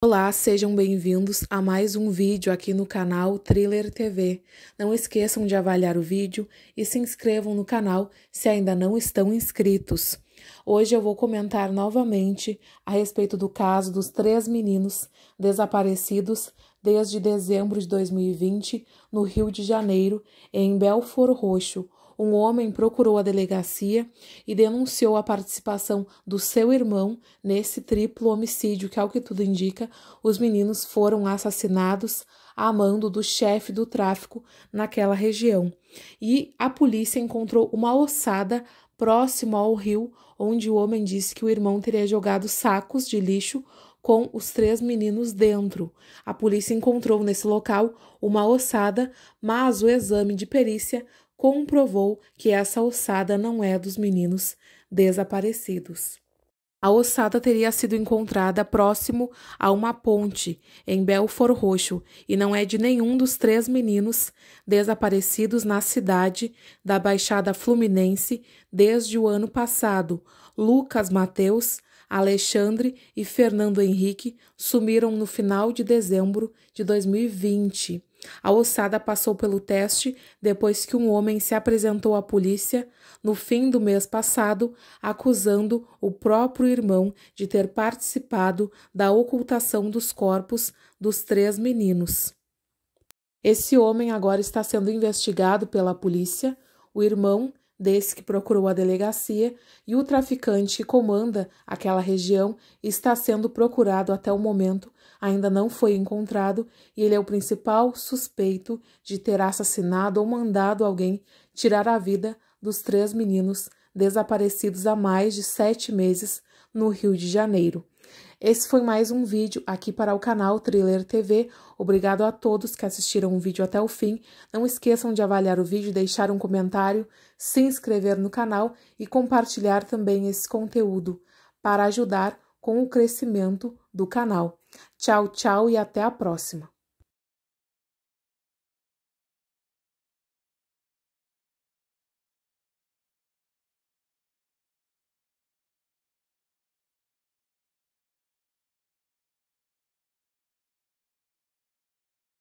Olá, sejam bem-vindos a mais um vídeo aqui no canal Thriller TV. Não esqueçam de avaliar o vídeo e se inscrevam no canal se ainda não estão inscritos. Hoje eu vou comentar novamente a respeito do caso dos três meninos desaparecidos desde dezembro de 2020 no Rio de Janeiro, em Belfor Roxo, um homem procurou a delegacia e denunciou a participação do seu irmão nesse triplo homicídio que, ao que tudo indica, os meninos foram assassinados a mando do chefe do tráfico naquela região. E a polícia encontrou uma ossada próximo ao rio onde o homem disse que o irmão teria jogado sacos de lixo com os três meninos dentro. A polícia encontrou nesse local uma ossada, mas o exame de perícia comprovou que essa ossada não é dos meninos desaparecidos. A ossada teria sido encontrada próximo a uma ponte em Belfor Roxo e não é de nenhum dos três meninos desaparecidos na cidade da Baixada Fluminense desde o ano passado. Lucas Mateus, Alexandre e Fernando Henrique sumiram no final de dezembro de 2020. A ossada passou pelo teste depois que um homem se apresentou à polícia no fim do mês passado, acusando o próprio irmão de ter participado da ocultação dos corpos dos três meninos. Esse homem agora está sendo investigado pela polícia, o irmão desse que procurou a delegacia e o traficante que comanda aquela região está sendo procurado até o momento ainda não foi encontrado e ele é o principal suspeito de ter assassinado ou mandado alguém tirar a vida dos três meninos desaparecidos há mais de sete meses no Rio de Janeiro. Esse foi mais um vídeo aqui para o canal Thriller TV. Obrigado a todos que assistiram o vídeo até o fim. Não esqueçam de avaliar o vídeo, deixar um comentário, se inscrever no canal e compartilhar também esse conteúdo para ajudar com o crescimento do canal. Tchau, tchau e até a próxima!